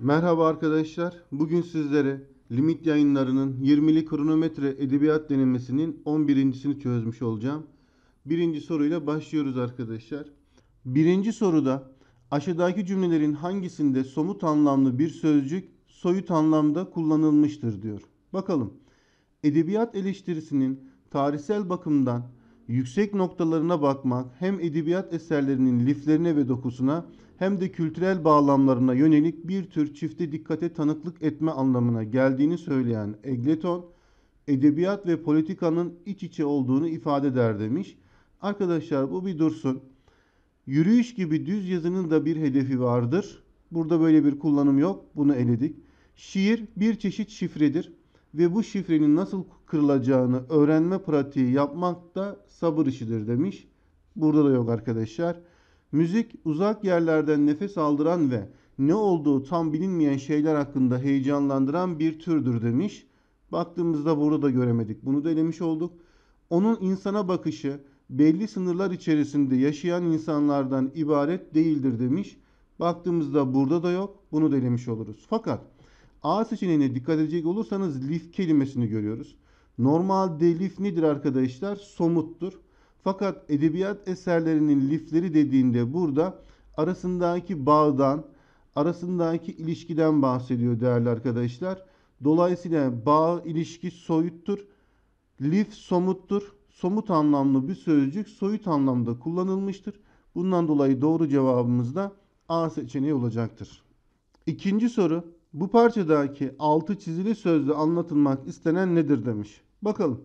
Merhaba arkadaşlar. Bugün sizlere Limit Yayınları'nın 20'li kronometre edebiyat denemesinin 11.sini çözmüş olacağım. Birinci soruyla başlıyoruz arkadaşlar. Birinci soruda aşağıdaki cümlelerin hangisinde somut anlamlı bir sözcük soyut anlamda kullanılmıştır diyor. Bakalım. Edebiyat eleştirisinin tarihsel bakımdan yüksek noktalarına bakmak hem edebiyat eserlerinin liflerine ve dokusuna hem de kültürel bağlamlarına yönelik bir tür çifte dikkate tanıklık etme anlamına geldiğini söyleyen Egleton, edebiyat ve politikanın iç içe olduğunu ifade eder demiş. Arkadaşlar bu bir dursun. Yürüyüş gibi düz yazının da bir hedefi vardır. Burada böyle bir kullanım yok. Bunu eledik. Şiir bir çeşit şifredir ve bu şifrenin nasıl kırılacağını öğrenme pratiği yapmak da sabır işidir demiş. Burada da yok arkadaşlar. Müzik uzak yerlerden nefes aldıran ve ne olduğu tam bilinmeyen şeyler hakkında heyecanlandıran bir türdür demiş. Baktığımızda burada da göremedik. Bunu da elemiş olduk. Onun insana bakışı belli sınırlar içerisinde yaşayan insanlardan ibaret değildir demiş. Baktığımızda burada da yok. Bunu da elemiş oluruz. Fakat A seçeneğine dikkat edecek olursanız lif kelimesini görüyoruz. Normalde lif nedir arkadaşlar? Somuttur. Fakat edebiyat eserlerinin lifleri dediğinde burada arasındaki bağdan, arasındaki ilişkiden bahsediyor değerli arkadaşlar. Dolayısıyla bağ, ilişki soyuttur. Lif somuttur. Somut anlamlı bir sözcük soyut anlamda kullanılmıştır. Bundan dolayı doğru cevabımız da A seçeneği olacaktır. İkinci soru bu parçadaki altı çizili sözle anlatılmak istenen nedir demiş. Bakalım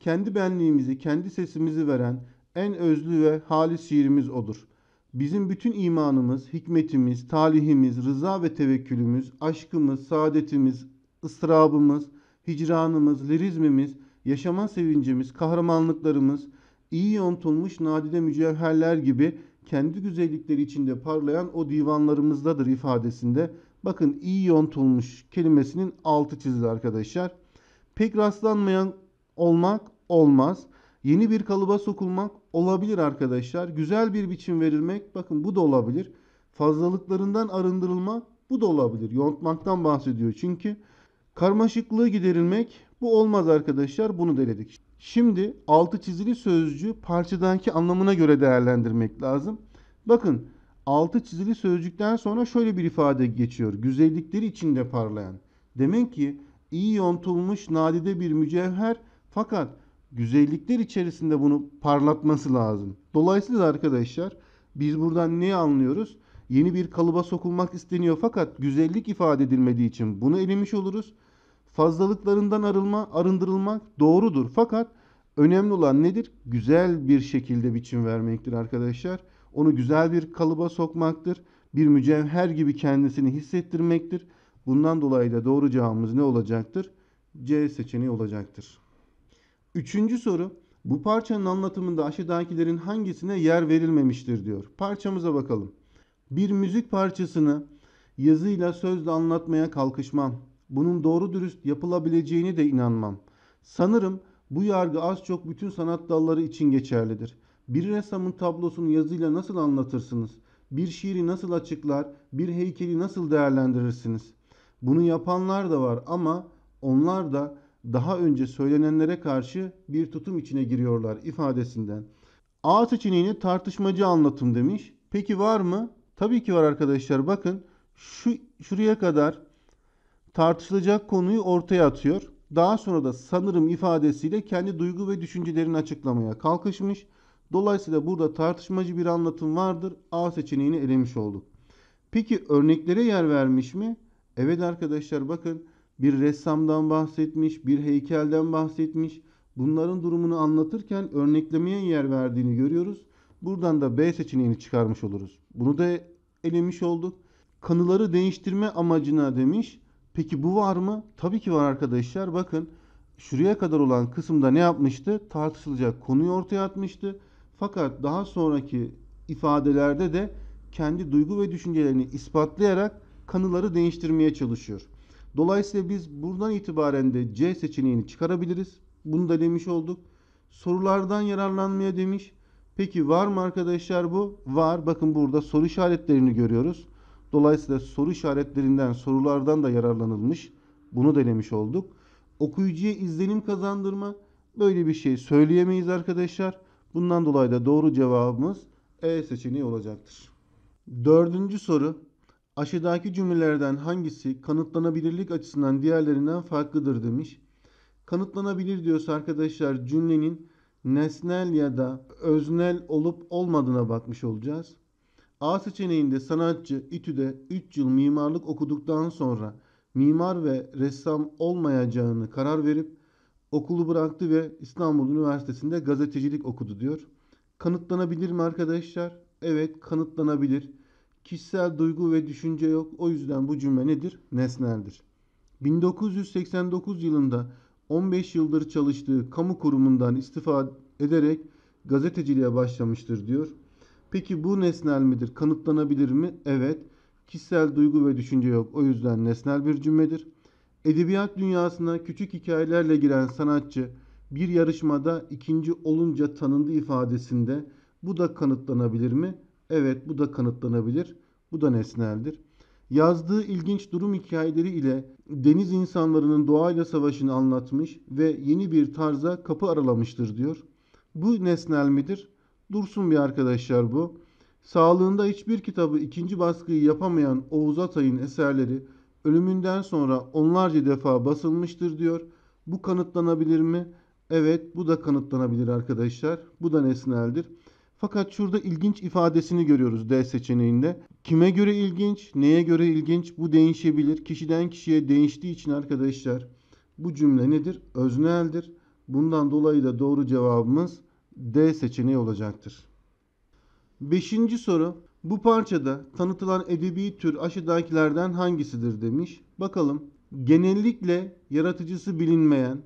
kendi benliğimizi, kendi sesimizi veren en özlü ve halis şiirimiz odur. Bizim bütün imanımız, hikmetimiz, talihimiz, rıza ve tevekkülümüz, aşkımız, saadetimiz, ıstırabımız, hicranımız, lirizmimiz, yaşama sevincimiz, kahramanlıklarımız, iyi yontulmuş nadide mücevherler gibi kendi güzellikleri içinde parlayan o divanlarımızdadır ifadesinde. Bakın iyi yontulmuş kelimesinin altı çizili arkadaşlar. Pek rastlanmayan olmak olmaz. Yeni bir kalıba sokulmak olabilir arkadaşlar. Güzel bir biçim verilmek bakın bu da olabilir. Fazlalıklarından arındırılma, bu da olabilir. Yontmaktan bahsediyor çünkü. Karmaşıklığı giderilmek bu olmaz arkadaşlar. Bunu deledik. Şimdi altı çizili sözcüğü parçadaki anlamına göre değerlendirmek lazım. Bakın altı çizili sözcükten sonra şöyle bir ifade geçiyor. Güzellikleri içinde parlayan. Demek ki iyi yontulmuş nadide bir mücevher fakat güzellikler içerisinde bunu parlatması lazım. Dolayısıyla arkadaşlar biz buradan ne anlıyoruz? Yeni bir kalıba sokulmak isteniyor fakat güzellik ifade edilmediği için bunu elemiş oluruz. Fazlalıklarından arılma, arındırılmak doğrudur fakat önemli olan nedir? Güzel bir şekilde biçim vermektir arkadaşlar. Onu güzel bir kalıba sokmaktır. Bir mücevher gibi kendisini hissettirmektir. Bundan dolayı da doğru cevabımız ne olacaktır? C seçeneği olacaktır. Üçüncü soru. Bu parçanın anlatımında aşağıdakilerin hangisine yer verilmemiştir diyor. Parçamıza bakalım. Bir müzik parçasını yazıyla sözle anlatmaya kalkışmam. Bunun doğru dürüst yapılabileceğini de inanmam. Sanırım bu yargı az çok bütün sanat dalları için geçerlidir. Bir ressamın tablosunu yazıyla nasıl anlatırsınız? Bir şiiri nasıl açıklar? Bir heykeli nasıl değerlendirirsiniz? Bunu yapanlar da var ama onlar da daha önce söylenenlere karşı bir tutum içine giriyorlar ifadesinden. A seçeneğini tartışmacı anlatım demiş. Peki var mı? Tabii ki var arkadaşlar. Bakın şu şuraya kadar tartışılacak konuyu ortaya atıyor. Daha sonra da sanırım ifadesiyle kendi duygu ve düşüncelerini açıklamaya kalkışmış. Dolayısıyla burada tartışmacı bir anlatım vardır. A seçeneğini elemiş olduk. Peki örneklere yer vermiş mi? Evet arkadaşlar bakın bir ressamdan bahsetmiş, bir heykelden bahsetmiş. Bunların durumunu anlatırken örneklemeye yer verdiğini görüyoruz. Buradan da B seçeneğini çıkarmış oluruz. Bunu da elemiş olduk. Kanıları değiştirme amacına demiş. Peki bu var mı? Tabii ki var arkadaşlar. Bakın şuraya kadar olan kısımda ne yapmıştı? Tartışılacak konuyu ortaya atmıştı. Fakat daha sonraki ifadelerde de kendi duygu ve düşüncelerini ispatlayarak kanıları değiştirmeye çalışıyor. Dolayısıyla biz buradan itibaren de C seçeneğini çıkarabiliriz. Bunu da demiş olduk. Sorulardan yararlanmaya demiş. Peki var mı arkadaşlar bu? Var. Bakın burada soru işaretlerini görüyoruz. Dolayısıyla soru işaretlerinden, sorulardan da yararlanılmış. Bunu denemiş olduk. Okuyucuya izlenim kazandırma. Böyle bir şey söyleyemeyiz arkadaşlar. Bundan dolayı da doğru cevabımız E seçeneği olacaktır. Dördüncü soru Aşağıdaki cümlelerden hangisi kanıtlanabilirlik açısından diğerlerinden farklıdır demiş. Kanıtlanabilir diyorsa arkadaşlar cümlenin nesnel ya da öznel olup olmadığına bakmış olacağız. A seçeneğinde sanatçı İTÜ'de 3 yıl mimarlık okuduktan sonra mimar ve ressam olmayacağını karar verip okulu bıraktı ve İstanbul Üniversitesi'nde gazetecilik okudu diyor. Kanıtlanabilir mi arkadaşlar? Evet kanıtlanabilir. Kişisel duygu ve düşünce yok. O yüzden bu cümle nedir? Nesneldir. 1989 yılında 15 yıldır çalıştığı kamu kurumundan istifa ederek gazeteciliğe başlamıştır diyor. Peki bu nesnel midir? Kanıtlanabilir mi? Evet. Kişisel duygu ve düşünce yok. O yüzden nesnel bir cümledir. Edebiyat dünyasına küçük hikayelerle giren sanatçı bir yarışmada ikinci olunca tanındı ifadesinde bu da kanıtlanabilir mi? Evet bu da kanıtlanabilir. Bu da nesneldir. Yazdığı ilginç durum hikayeleri ile deniz insanlarının doğayla savaşını anlatmış ve yeni bir tarza kapı aralamıştır diyor. Bu nesnel midir? Dursun bir arkadaşlar bu. Sağlığında hiçbir kitabı ikinci baskıyı yapamayan Oğuz Atay'ın eserleri ölümünden sonra onlarca defa basılmıştır diyor. Bu kanıtlanabilir mi? Evet bu da kanıtlanabilir arkadaşlar. Bu da nesneldir. Fakat şurada ilginç ifadesini görüyoruz D seçeneğinde. Kime göre ilginç, neye göre ilginç bu değişebilir. Kişiden kişiye değiştiği için arkadaşlar bu cümle nedir? Özneldir. Bundan dolayı da doğru cevabımız D seçeneği olacaktır. Beşinci soru. Bu parçada tanıtılan edebi tür aşağıdakilerden hangisidir demiş. Bakalım. Genellikle yaratıcısı bilinmeyen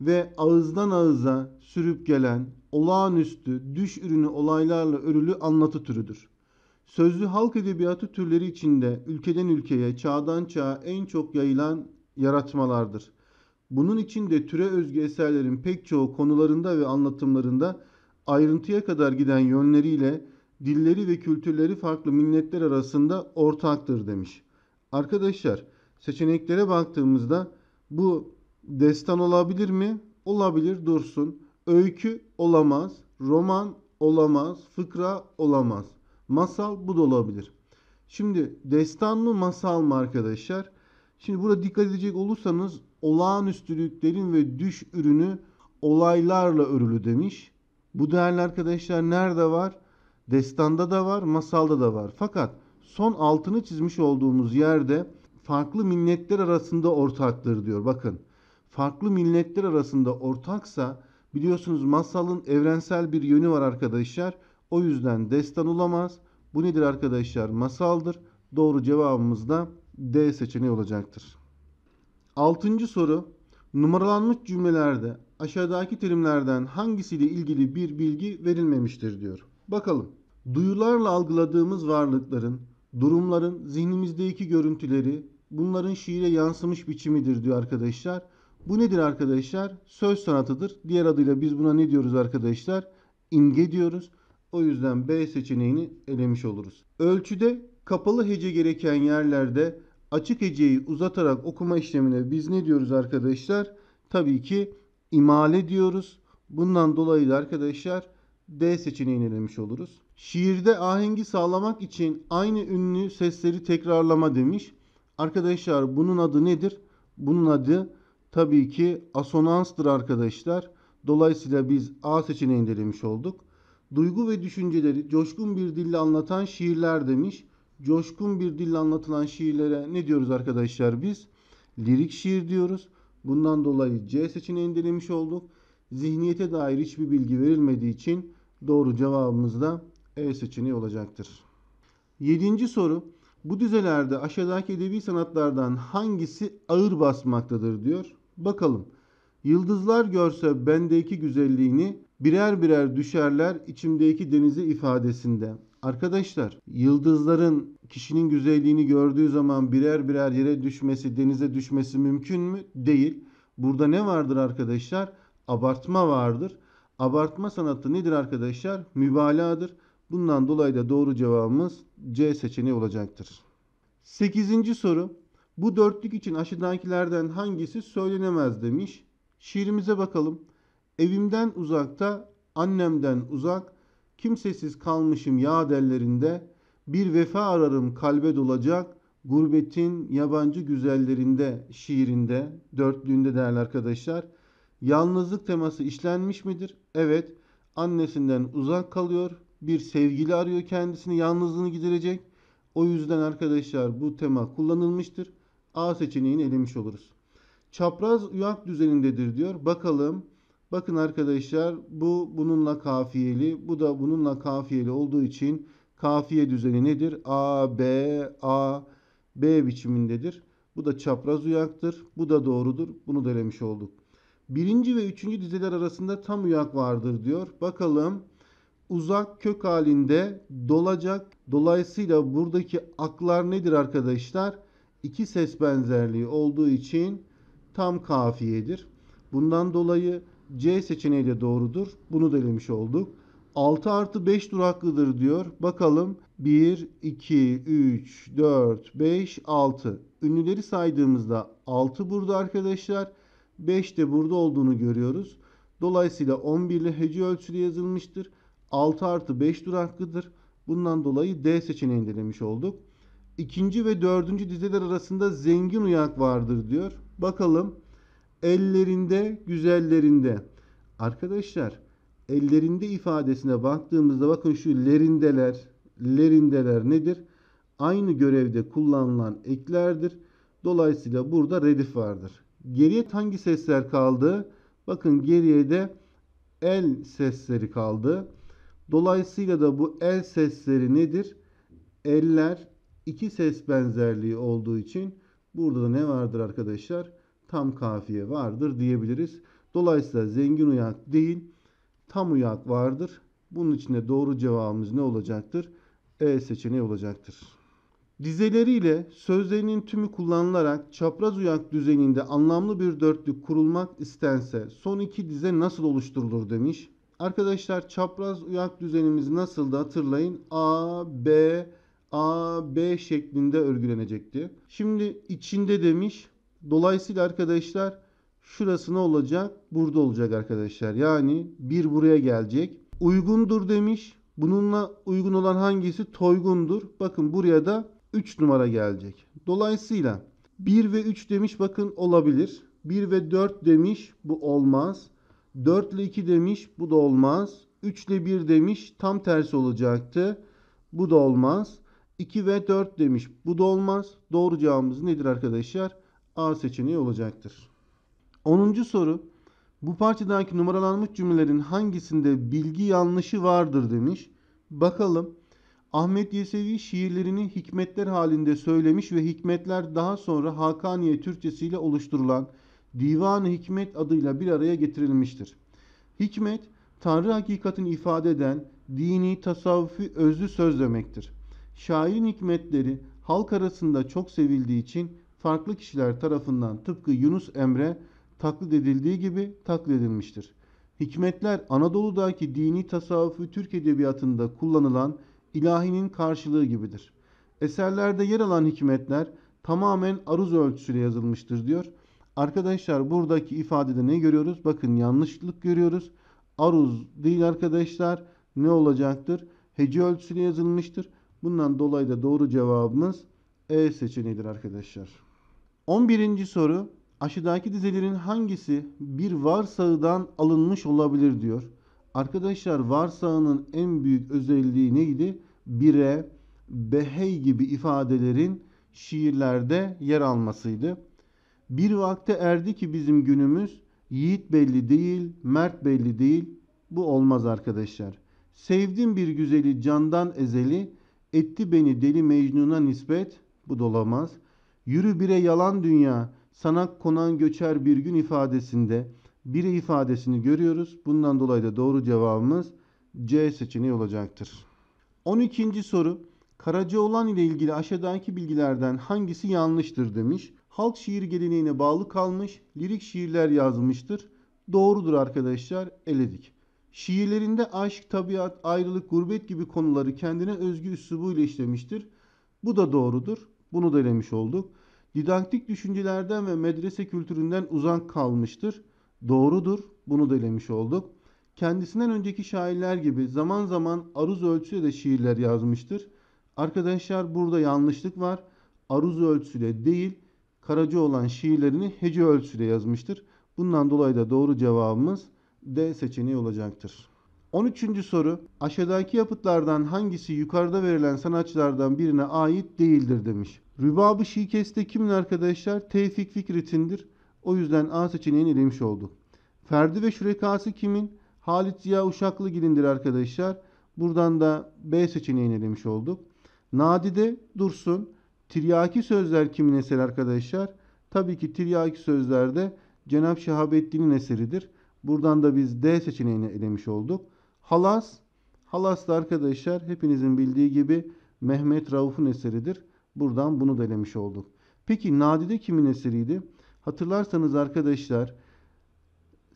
ve ağızdan ağıza sürüp gelen olağanüstü, düş ürünü olaylarla örülü anlatı türüdür. Sözlü halk edebiyatı türleri içinde ülkeden ülkeye, çağdan çağa en çok yayılan yaratmalardır. Bunun içinde türe özgü eserlerin pek çoğu konularında ve anlatımlarında ayrıntıya kadar giden yönleriyle dilleri ve kültürleri farklı milletler arasında ortaktır demiş. Arkadaşlar seçeneklere baktığımızda bu destan olabilir mi? Olabilir dursun. Öykü olamaz, roman olamaz, fıkra olamaz. Masal bu da olabilir. Şimdi destan mı masal mı arkadaşlar? Şimdi burada dikkat edecek olursanız olağanüstülüklerin ve düş ürünü olaylarla örülü demiş. Bu değerli arkadaşlar nerede var? Destanda da var, masalda da var. Fakat son altını çizmiş olduğumuz yerde farklı milletler arasında ortaktır diyor. Bakın farklı milletler arasında ortaksa Biliyorsunuz masalın evrensel bir yönü var arkadaşlar. O yüzden destan olamaz. Bu nedir arkadaşlar? Masaldır. Doğru cevabımız da D seçeneği olacaktır. Altıncı soru. Numaralanmış cümlelerde aşağıdaki terimlerden hangisiyle ilgili bir bilgi verilmemiştir diyor. Bakalım. Duyularla algıladığımız varlıkların, durumların zihnimizdeki görüntüleri bunların şiire yansımış biçimidir diyor arkadaşlar. Bu nedir arkadaşlar? Söz sanatıdır. Diğer adıyla biz buna ne diyoruz arkadaşlar? İmge diyoruz. O yüzden B seçeneğini elemiş oluruz. Ölçüde kapalı hece gereken yerlerde açık heceyi uzatarak okuma işlemine biz ne diyoruz arkadaşlar? Tabii ki imale diyoruz. Bundan dolayı da arkadaşlar D seçeneğini elemiş oluruz. Şiirde ahengi sağlamak için aynı ünlü sesleri tekrarlama demiş. Arkadaşlar bunun adı nedir? Bunun adı tabii ki asonanstır arkadaşlar. Dolayısıyla biz A seçeneğini denemiş olduk. Duygu ve düşünceleri coşkun bir dille anlatan şiirler demiş. Coşkun bir dille anlatılan şiirlere ne diyoruz arkadaşlar biz? Lirik şiir diyoruz. Bundan dolayı C seçeneğini denemiş olduk. Zihniyete dair hiçbir bilgi verilmediği için doğru cevabımız da E seçeneği olacaktır. Yedinci soru. Bu dizelerde aşağıdaki edebi sanatlardan hangisi ağır basmaktadır diyor. Bakalım. Yıldızlar görse bendeki güzelliğini birer birer düşerler içimdeki denize ifadesinde. Arkadaşlar yıldızların kişinin güzelliğini gördüğü zaman birer birer yere düşmesi, denize düşmesi mümkün mü? Değil. Burada ne vardır arkadaşlar? Abartma vardır. Abartma sanatı nedir arkadaşlar? Mübalağadır. Bundan dolayı da doğru cevabımız C seçeneği olacaktır. 8. soru bu dörtlük için aşağıdakilerden hangisi söylenemez demiş. Şiirimize bakalım. Evimden uzakta, annemden uzak, kimsesiz kalmışım yağ dellerinde, bir vefa ararım kalbe dolacak, gurbetin yabancı güzellerinde şiirinde, dörtlüğünde değerli arkadaşlar. Yalnızlık teması işlenmiş midir? Evet, annesinden uzak kalıyor, bir sevgili arıyor kendisini, yalnızlığını giderecek. O yüzden arkadaşlar bu tema kullanılmıştır. A seçeneğini elemiş oluruz. Çapraz uyak düzenindedir diyor. Bakalım. Bakın arkadaşlar bu bununla kafiyeli. Bu da bununla kafiyeli olduğu için kafiye düzeni nedir? A, B, A, B biçimindedir. Bu da çapraz uyaktır. Bu da doğrudur. Bunu da elemiş olduk. Birinci ve üçüncü dizeler arasında tam uyak vardır diyor. Bakalım uzak kök halinde dolacak. Dolayısıyla buradaki aklar nedir arkadaşlar? iki ses benzerliği olduğu için tam kafiyedir. Bundan dolayı C seçeneği de doğrudur. Bunu da olduk. 6 artı 5 duraklıdır diyor. Bakalım 1, 2, 3, 4, 5, 6. Ünlüleri saydığımızda 6 burada arkadaşlar. 5 de burada olduğunu görüyoruz. Dolayısıyla 11 ile hece ölçülü yazılmıştır. 6 artı 5 duraklıdır. Bundan dolayı D seçeneğini denemiş olduk ikinci ve dördüncü dizeler arasında zengin uyak vardır diyor. Bakalım ellerinde güzellerinde. Arkadaşlar ellerinde ifadesine baktığımızda bakın şu lerindeler, lerindeler nedir? Aynı görevde kullanılan eklerdir. Dolayısıyla burada redif vardır. Geriye hangi sesler kaldı? Bakın geriye de el sesleri kaldı. Dolayısıyla da bu el sesleri nedir? Eller, iki ses benzerliği olduğu için burada da ne vardır arkadaşlar? Tam kafiye vardır diyebiliriz. Dolayısıyla zengin uyak değil, tam uyak vardır. Bunun için de doğru cevabımız ne olacaktır? E seçeneği olacaktır. Dizeleriyle sözlerinin tümü kullanılarak çapraz uyak düzeninde anlamlı bir dörtlük kurulmak istense son iki dize nasıl oluşturulur demiş. Arkadaşlar çapraz uyak düzenimiz nasıl da hatırlayın. A, B, A, B şeklinde örgülenecekti. Şimdi içinde demiş. Dolayısıyla arkadaşlar şurası ne olacak? Burada olacak arkadaşlar. Yani bir buraya gelecek. Uygundur demiş. Bununla uygun olan hangisi? Toygundur. Bakın buraya da 3 numara gelecek. Dolayısıyla 1 ve 3 demiş bakın olabilir. 1 ve 4 demiş bu olmaz. 4 ile 2 demiş bu da olmaz. 3 ile 1 demiş tam tersi olacaktı. Bu da olmaz. 2 ve 4 demiş. Bu da olmaz. Doğru cevabımız nedir arkadaşlar? A seçeneği olacaktır. 10. soru. Bu parçadaki numaralanmış cümlelerin hangisinde bilgi yanlışı vardır demiş. Bakalım. Ahmet Yesevi şiirlerini hikmetler halinde söylemiş ve hikmetler daha sonra Hakaniye Türkçesi ile oluşturulan Divan-ı Hikmet adıyla bir araya getirilmiştir. Hikmet, Tanrı hakikatini ifade eden dini tasavvufi özlü söz demektir. Şairin hikmetleri halk arasında çok sevildiği için farklı kişiler tarafından tıpkı Yunus Emre taklit edildiği gibi taklit edilmiştir. Hikmetler Anadolu'daki dini tasavvufu Türk edebiyatında kullanılan ilahinin karşılığı gibidir. Eserlerde yer alan hikmetler tamamen aruz ölçüsüyle yazılmıştır diyor. Arkadaşlar buradaki ifadede ne görüyoruz? Bakın yanlışlık görüyoruz. Aruz değil arkadaşlar. Ne olacaktır? Hece ölçüsüyle yazılmıştır. Bundan dolayı da doğru cevabımız E seçeneğidir arkadaşlar. 11. soru aşağıdaki dizelerin hangisi bir varsağıdan alınmış olabilir diyor. Arkadaşlar varsağının en büyük özelliği neydi? Bire, behey gibi ifadelerin şiirlerde yer almasıydı. Bir vakte erdi ki bizim günümüz yiğit belli değil, mert belli değil. Bu olmaz arkadaşlar. Sevdim bir güzeli candan ezeli, Etti beni deli Mecnun'a nispet, bu dolamaz. Yürü bire yalan dünya, sanak konan göçer bir gün ifadesinde bire ifadesini görüyoruz. Bundan dolayı da doğru cevabımız C seçeneği olacaktır. 12. soru Karacaoğlan ile ilgili aşağıdaki bilgilerden hangisi yanlıştır demiş. Halk şiir geleneğine bağlı kalmış, lirik şiirler yazmıştır. Doğrudur arkadaşlar, eledik. Şiirlerinde aşk, tabiat, ayrılık, gurbet gibi konuları kendine özgü üslubuyla işlemiştir. Bu da doğrudur. Bunu da elemiş olduk. Didaktik düşüncelerden ve medrese kültüründen uzak kalmıştır. Doğrudur. Bunu da elemiş olduk. Kendisinden önceki şairler gibi zaman zaman aruz ölçüsüyle de şiirler yazmıştır. Arkadaşlar burada yanlışlık var. Aruz ölçüsüyle değil, Karaca olan şiirlerini hece ölçüsüyle yazmıştır. Bundan dolayı da doğru cevabımız D seçeneği olacaktır. 13. soru aşağıdaki yapıtlardan hangisi yukarıda verilen sanatçılardan birine ait değildir demiş. Rübabı Şikeste kimin arkadaşlar? Tevfik Fikret'indir. O yüzden A seçeneğini elemiş oldu. Ferdi ve Şürekası kimin? Halit Ziya Uşaklıgil'indir arkadaşlar. Buradan da B seçeneğini elemiş olduk. Nadide Dursun. Tiryaki sözler kimin eseri arkadaşlar? Tabii ki Tiryaki sözler de Cenab-ı Şahabettin'in eseridir. Buradan da biz D seçeneğini elemiş olduk. Halas. Halas da arkadaşlar hepinizin bildiği gibi Mehmet Rauf'un eseridir. Buradan bunu da elemiş olduk. Peki Nadide kimin eseriydi? Hatırlarsanız arkadaşlar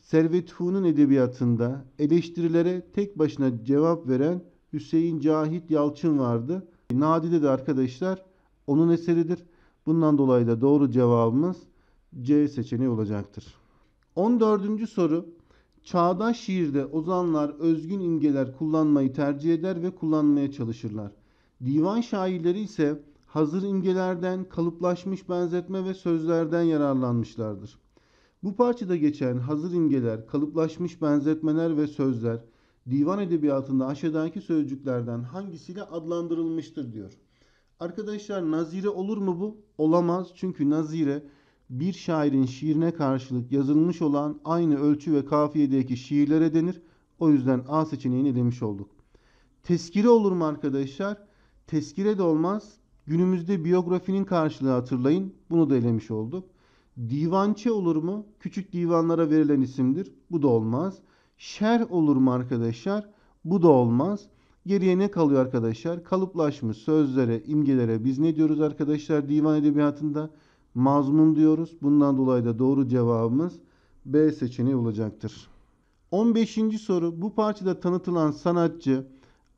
Servet Fun'un edebiyatında eleştirilere tek başına cevap veren Hüseyin Cahit Yalçın vardı. Nadide de arkadaşlar onun eseridir. Bundan dolayı da doğru cevabımız C seçeneği olacaktır. 14. soru. Çağdaş şiirde ozanlar özgün imgeler kullanmayı tercih eder ve kullanmaya çalışırlar. Divan şairleri ise hazır imgelerden, kalıplaşmış benzetme ve sözlerden yararlanmışlardır. Bu parçada geçen hazır imgeler, kalıplaşmış benzetmeler ve sözler divan edebiyatında aşağıdaki sözcüklerden hangisiyle adlandırılmıştır diyor. Arkadaşlar nazire olur mu bu? Olamaz çünkü nazire bir şairin şiirine karşılık yazılmış olan aynı ölçü ve kafiyedeki şiirlere denir. O yüzden A seçeneğini demiş olduk. Teskire olur mu arkadaşlar? Teskire de olmaz. Günümüzde biyografinin karşılığı hatırlayın. Bunu da elemiş olduk. Divançe olur mu? Küçük divanlara verilen isimdir. Bu da olmaz. Şer olur mu arkadaşlar? Bu da olmaz. Geriye ne kalıyor arkadaşlar? Kalıplaşmış sözlere, imgelere biz ne diyoruz arkadaşlar divan edebiyatında? mazmun diyoruz. Bundan dolayı da doğru cevabımız B seçeneği olacaktır. 15. soru bu parçada tanıtılan sanatçı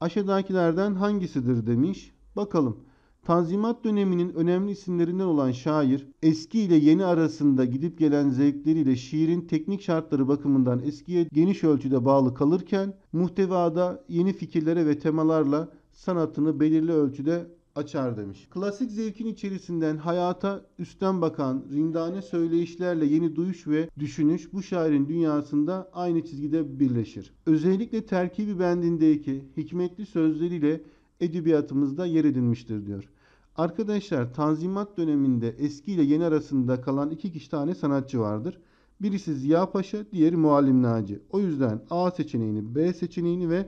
aşağıdakilerden hangisidir demiş. Bakalım. Tanzimat döneminin önemli isimlerinden olan şair, eski ile yeni arasında gidip gelen zevkleriyle şiirin teknik şartları bakımından eskiye geniş ölçüde bağlı kalırken, muhtevada yeni fikirlere ve temalarla sanatını belirli ölçüde açar demiş. Klasik zevkin içerisinden hayata üstten bakan rindane söyleyişlerle yeni duyuş ve düşünüş bu şairin dünyasında aynı çizgide birleşir. Özellikle terkibi bendindeki hikmetli sözleriyle edebiyatımızda yer edinmiştir diyor. Arkadaşlar Tanzimat döneminde eski ile yeni arasında kalan iki kişi tane sanatçı vardır. Birisi Ziya Paşa, diğeri Muallim Naci. O yüzden A seçeneğini, B seçeneğini ve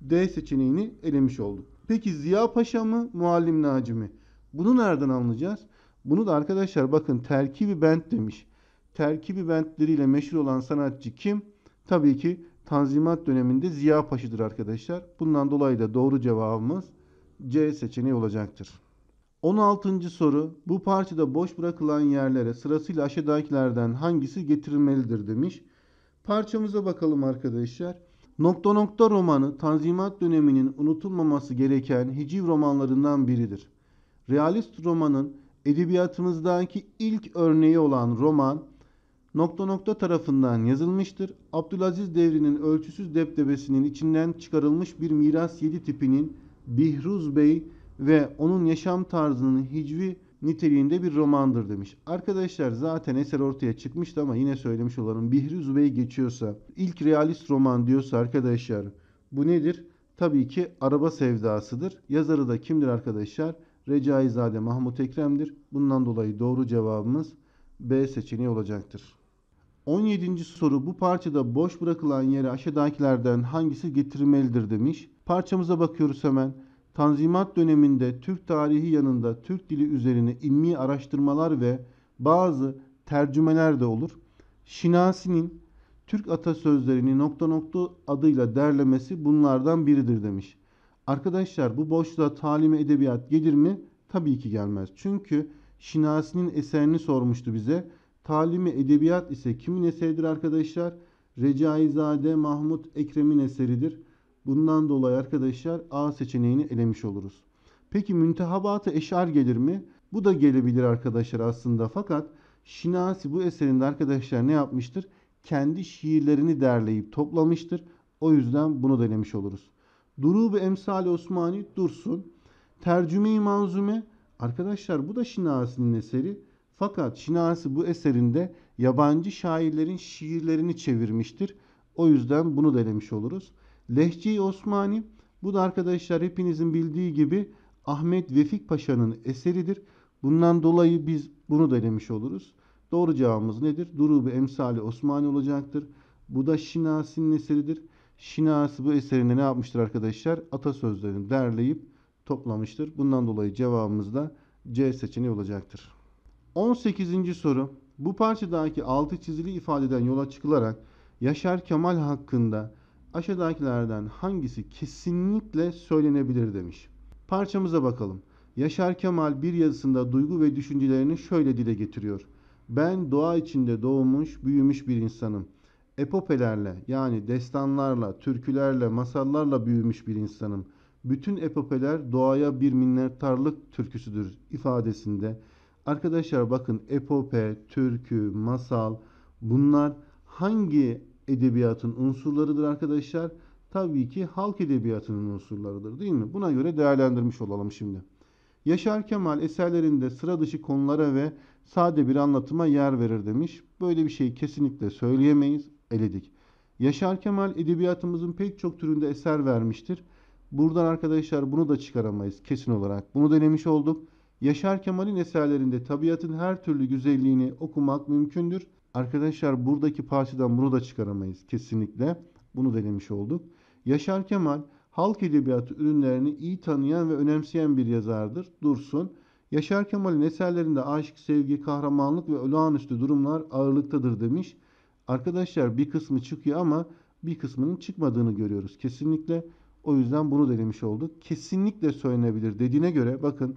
D seçeneğini elemiş olduk. Peki Ziya Paşa mı Muallim Naci mi? Bunu nereden anlayacağız? Bunu da arkadaşlar bakın terkibi bent demiş. Terkibi bentleriyle meşhur olan sanatçı kim? Tabii ki Tanzimat döneminde Ziya Paşa'dır arkadaşlar. Bundan dolayı da doğru cevabımız C seçeneği olacaktır. 16. soru bu parçada boş bırakılan yerlere sırasıyla aşağıdakilerden hangisi getirilmelidir demiş. Parçamıza bakalım arkadaşlar. Nokta Nokta romanı Tanzimat döneminin unutulmaması gereken hiciv romanlarından biridir. Realist romanın edebiyatımızdaki ilk örneği olan roman nokta nokta tarafından yazılmıştır. Abdülaziz devrinin ölçüsüz deptebesinin içinden çıkarılmış bir miras yedi tipinin Bihruz Bey ve onun yaşam tarzının hicvi niteliğinde bir romandır demiş. Arkadaşlar zaten eser ortaya çıkmıştı ama yine söylemiş olalım. Bihri Zübey geçiyorsa, ilk realist roman diyorsa arkadaşlar bu nedir? Tabii ki Araba Sevdası'dır. Yazarı da kimdir arkadaşlar? Recaizade Mahmut Ekrem'dir. Bundan dolayı doğru cevabımız B seçeneği olacaktır. 17. soru bu parçada boş bırakılan yere aşağıdakilerden hangisi getirmelidir demiş. Parçamıza bakıyoruz hemen. Tanzimat döneminde Türk tarihi yanında Türk dili üzerine ilmi araştırmalar ve bazı tercümeler de olur. Şinasi'nin Türk atasözlerini nokta nokta adıyla derlemesi bunlardan biridir demiş. Arkadaşlar bu boşluğa talime edebiyat gelir mi? Tabii ki gelmez. Çünkü Şinasi'nin eserini sormuştu bize. Talimi edebiyat ise kimin eseridir arkadaşlar? Recaizade Mahmut Ekrem'in eseridir. Bundan dolayı arkadaşlar A seçeneğini elemiş oluruz. Peki müntehabatı eşar gelir mi? Bu da gelebilir arkadaşlar aslında fakat Şinasi bu eserinde arkadaşlar ne yapmıştır? Kendi şiirlerini derleyip toplamıştır. O yüzden bunu denemiş oluruz. Durub-ı Emsal Osmani dursun. Tercüme-i Manzume arkadaşlar bu da Şinasi'nin eseri. Fakat Şinasi bu eserinde yabancı şairlerin şiirlerini çevirmiştir. O yüzden bunu denemiş oluruz. Lehçi i Osmani bu da arkadaşlar hepinizin bildiği gibi Ahmet Vefik Paşa'nın eseridir. Bundan dolayı biz bunu da demiş oluruz. Doğru cevabımız nedir? Durubi Emsali Osmani olacaktır. Bu da Şinasi'nin eseridir. Şinasi bu eserinde ne yapmıştır arkadaşlar? Atasözlerini derleyip toplamıştır. Bundan dolayı cevabımız da C seçeneği olacaktır. 18. soru. Bu parçadaki altı çizili ifadeden yola çıkılarak Yaşar Kemal hakkında Aşağıdakilerden hangisi kesinlikle söylenebilir demiş. Parçamıza bakalım. Yaşar Kemal bir yazısında duygu ve düşüncelerini şöyle dile getiriyor. Ben doğa içinde doğmuş, büyümüş bir insanım. Epopelerle yani destanlarla, türkülerle, masallarla büyümüş bir insanım. Bütün epopeler doğaya bir minnettarlık türküsüdür ifadesinde. Arkadaşlar bakın epope, türkü, masal bunlar hangi edebiyatın unsurlarıdır arkadaşlar. Tabii ki halk edebiyatının unsurlarıdır değil mi? Buna göre değerlendirmiş olalım şimdi. Yaşar Kemal eserlerinde sıra dışı konulara ve sade bir anlatıma yer verir demiş. Böyle bir şey kesinlikle söyleyemeyiz, eledik. Yaşar Kemal edebiyatımızın pek çok türünde eser vermiştir. Buradan arkadaşlar bunu da çıkaramayız kesin olarak. Bunu denemiş olduk. Yaşar Kemal'in eserlerinde tabiatın her türlü güzelliğini okumak mümkündür. Arkadaşlar buradaki parçadan bunu da çıkaramayız kesinlikle. Bunu denemiş olduk. Yaşar Kemal halk edebiyatı ürünlerini iyi tanıyan ve önemseyen bir yazardır. Dursun. Yaşar Kemal'in eserlerinde aşk, sevgi, kahramanlık ve olağanüstü durumlar ağırlıktadır demiş. Arkadaşlar bir kısmı çıkıyor ama bir kısmının çıkmadığını görüyoruz. Kesinlikle o yüzden bunu denemiş olduk. Kesinlikle söylenebilir dediğine göre bakın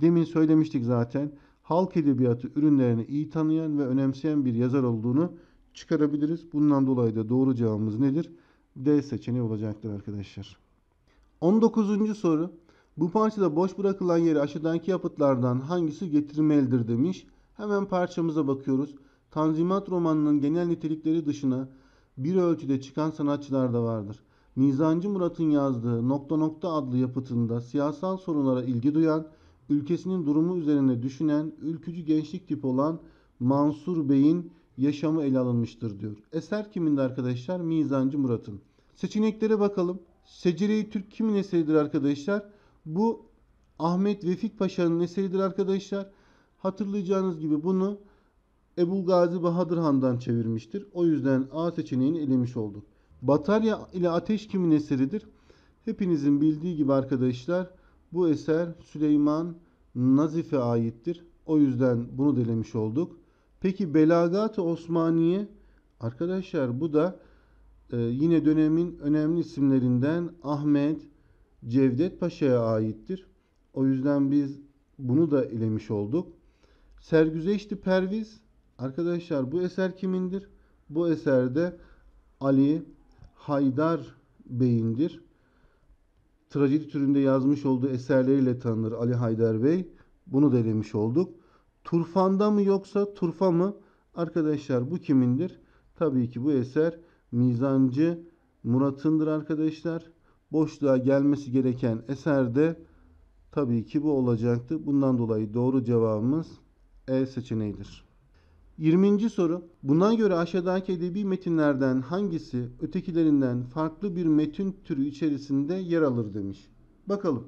demin söylemiştik zaten halk edebiyatı ürünlerini iyi tanıyan ve önemseyen bir yazar olduğunu çıkarabiliriz. Bundan dolayı da doğru cevabımız nedir? D seçeneği olacaktır arkadaşlar. 19. soru. Bu parçada boş bırakılan yeri aşağıdaki yapıtlardan hangisi getirilmelidir demiş. Hemen parçamıza bakıyoruz. Tanzimat romanının genel nitelikleri dışına bir ölçüde çıkan sanatçılar da vardır. Mizancı Murat'ın yazdığı Nokta Nokta adlı yapıtında siyasal sorunlara ilgi duyan ülkesinin durumu üzerine düşünen ülkücü gençlik tipi olan Mansur Bey'in yaşamı ele alınmıştır diyor. Eser kiminde arkadaşlar? Mizancı Murat'ın. Seçeneklere bakalım. Secere-i Türk kimin eseridir arkadaşlar? Bu Ahmet Vefik Paşa'nın eseridir arkadaşlar. Hatırlayacağınız gibi bunu Ebu Gazi Bahadır Han'dan çevirmiştir. O yüzden A seçeneğini elemiş olduk. Batarya ile Ateş kimin eseridir? Hepinizin bildiği gibi arkadaşlar bu eser Süleyman Nazif'e aittir. O yüzden bunu delemiş olduk. Peki Belagat-ı Osmaniye arkadaşlar bu da e, yine dönemin önemli isimlerinden Ahmet Cevdet Paşa'ya aittir. O yüzden biz bunu da elemiş olduk. Sergüzeşti Perviz arkadaşlar bu eser kimindir? Bu eserde Ali Haydar Bey'indir trajedi türünde yazmış olduğu eserleriyle tanınır Ali Haydar Bey. Bunu da elemiş olduk. Turfanda mı yoksa turfa mı? Arkadaşlar bu kimindir? Tabii ki bu eser Mizancı Murat'ındır arkadaşlar. Boşluğa gelmesi gereken eser de tabii ki bu olacaktı. Bundan dolayı doğru cevabımız E seçeneğidir. 20. soru. Buna göre aşağıdaki edebi metinlerden hangisi ötekilerinden farklı bir metin türü içerisinde yer alır demiş. Bakalım.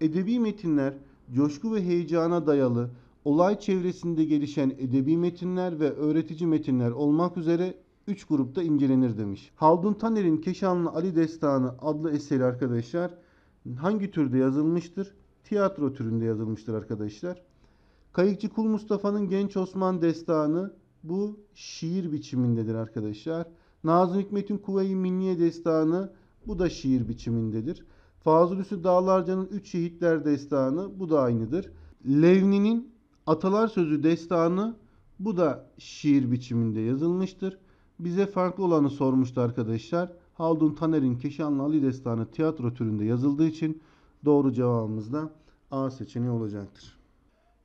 Edebi metinler coşku ve heyecana dayalı olay çevresinde gelişen edebi metinler ve öğretici metinler olmak üzere 3 grupta incelenir demiş. Haldun Taner'in Keşanlı Ali Destanı adlı eseri arkadaşlar hangi türde yazılmıştır? Tiyatro türünde yazılmıştır arkadaşlar. Kayıkçı Kul Mustafa'nın Genç Osman destanı bu şiir biçimindedir arkadaşlar. Nazım Hikmet'in Kuvayi Milliye destanı bu da şiir biçimindedir. Fazıl Dağlarca'nın Üç Şehitler destanı bu da aynıdır. Levni'nin Atalar Sözü destanı bu da şiir biçiminde yazılmıştır. Bize farklı olanı sormuştu arkadaşlar. Haldun Taner'in Keşanlı Ali Destanı tiyatro türünde yazıldığı için doğru cevabımız da A seçeneği olacaktır.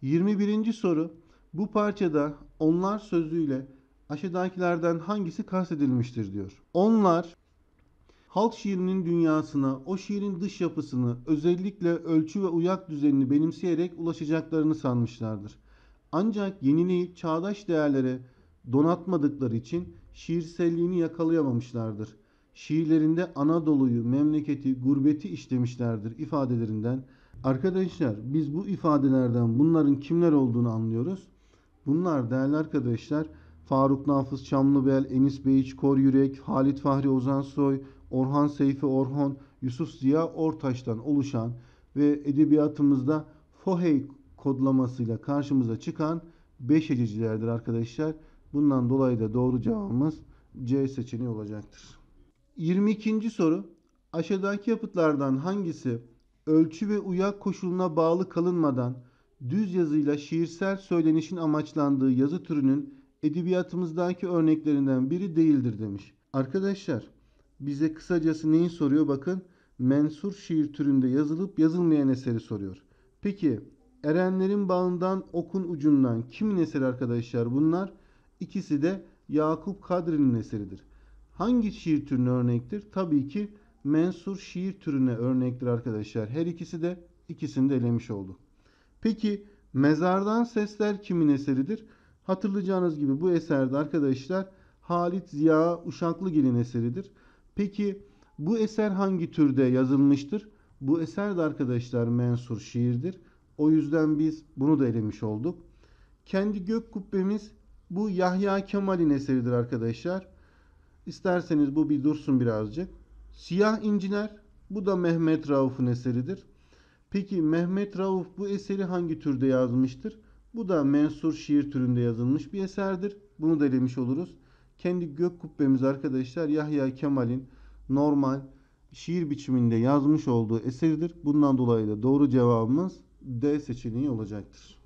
21. soru. Bu parçada onlar sözüyle aşağıdakilerden hangisi kastedilmiştir diyor. Onlar halk şiirinin dünyasına, o şiirin dış yapısını, özellikle ölçü ve uyak düzenini benimseyerek ulaşacaklarını sanmışlardır. Ancak yeniliği çağdaş değerlere donatmadıkları için şiirselliğini yakalayamamışlardır. Şiirlerinde Anadolu'yu, memleketi, gurbeti işlemişlerdir ifadelerinden Arkadaşlar biz bu ifadelerden bunların kimler olduğunu anlıyoruz. Bunlar değerli arkadaşlar Faruk Nafız Çamlıbel, Enis Beyiç Kor Yürek, Halit Fahri Ozansoy, Orhan Seyfi Orhon, Yusuf Ziya Ortaş'tan oluşan ve edebiyatımızda Fohey kodlamasıyla karşımıza çıkan 5 hececilerdir arkadaşlar. Bundan dolayı da doğru cevabımız C seçeneği olacaktır. 22. soru Aşağıdaki yapıtlardan hangisi ölçü ve uyak koşuluna bağlı kalınmadan düz yazıyla şiirsel söylenişin amaçlandığı yazı türünün edebiyatımızdaki örneklerinden biri değildir demiş. Arkadaşlar bize kısacası neyi soruyor bakın. Mensur şiir türünde yazılıp yazılmayan eseri soruyor. Peki Erenlerin Bağından Okun Ucundan kimin eseri arkadaşlar bunlar? İkisi de Yakup Kadri'nin eseridir. Hangi şiir türüne örnektir? Tabii ki mensur şiir türüne örnektir arkadaşlar. Her ikisi de ikisini de elemiş oldu. Peki Mezardan Sesler kimin eseridir? Hatırlayacağınız gibi bu eserde arkadaşlar Halit Ziya Uşaklıgil'in eseridir. Peki bu eser hangi türde yazılmıştır? Bu eser de arkadaşlar mensur şiirdir. O yüzden biz bunu da elemiş olduk. Kendi gök kubbemiz bu Yahya Kemal'in eseridir arkadaşlar. İsterseniz bu bir dursun birazcık. Siyah İnciner bu da Mehmet Rauf'un eseridir. Peki Mehmet Rauf bu eseri hangi türde yazmıştır? Bu da mensur şiir türünde yazılmış bir eserdir. Bunu da elemiş oluruz. Kendi gök kubbemiz arkadaşlar Yahya Kemal'in normal şiir biçiminde yazmış olduğu eseridir. Bundan dolayı da doğru cevabımız D seçeneği olacaktır.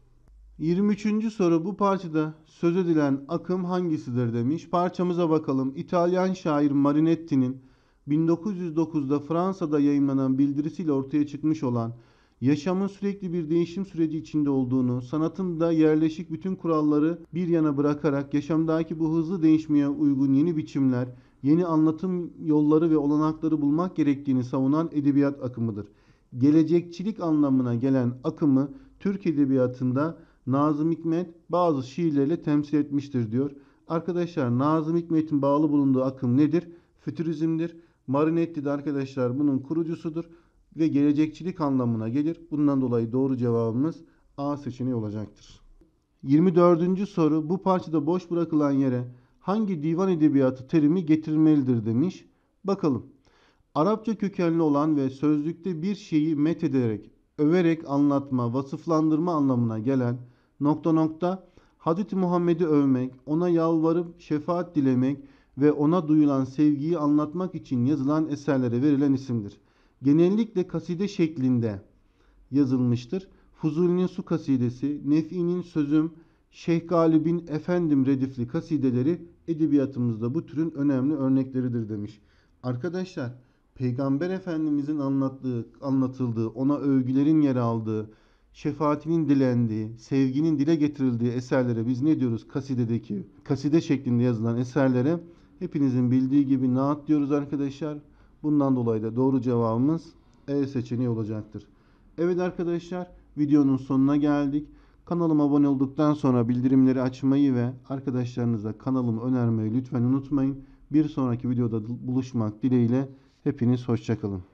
23. soru bu parçada söz edilen akım hangisidir demiş. Parçamıza bakalım. İtalyan şair Marinetti'nin 1909'da Fransa'da yayınlanan bildirisiyle ortaya çıkmış olan yaşamın sürekli bir değişim süreci içinde olduğunu, sanatın da yerleşik bütün kuralları bir yana bırakarak yaşamdaki bu hızlı değişmeye uygun yeni biçimler, yeni anlatım yolları ve olanakları bulmak gerektiğini savunan edebiyat akımıdır. Gelecekçilik anlamına gelen akımı Türk edebiyatında Nazım Hikmet bazı şiirleriyle temsil etmiştir diyor. Arkadaşlar Nazım Hikmet'in bağlı bulunduğu akım nedir? Fütürizmdir. Marinetti de arkadaşlar bunun kurucusudur ve gelecekçilik anlamına gelir. Bundan dolayı doğru cevabımız A seçeneği olacaktır. 24. soru bu parçada boş bırakılan yere hangi divan edebiyatı terimi getirmelidir demiş. Bakalım. Arapça kökenli olan ve sözlükte bir şeyi met ederek, överek anlatma, vasıflandırma anlamına gelen nokta nokta Hazreti Muhammed'i övmek, ona yalvarıp şefaat dilemek, ve ona duyulan sevgiyi anlatmak için yazılan eserlere verilen isimdir. Genellikle kaside şeklinde yazılmıştır. Fuzuli'nin Su Kasidesi, Nefi'nin Sözüm, Şeyh Galib'in Efendim redifli kasideleri edebiyatımızda bu türün önemli örnekleridir demiş. Arkadaşlar Peygamber Efendimizin anlattığı, anlatıldığı, ona övgülerin yer aldığı, şefaatinin dilendiği, sevginin dile getirildiği eserlere biz ne diyoruz? Kasidedeki, kaside şeklinde yazılan eserlere Hepinizin bildiği gibi naat diyoruz arkadaşlar. Bundan dolayı da doğru cevabımız E seçeneği olacaktır. Evet arkadaşlar videonun sonuna geldik. Kanalıma abone olduktan sonra bildirimleri açmayı ve arkadaşlarınıza kanalımı önermeyi lütfen unutmayın. Bir sonraki videoda buluşmak dileğiyle hepiniz hoşçakalın.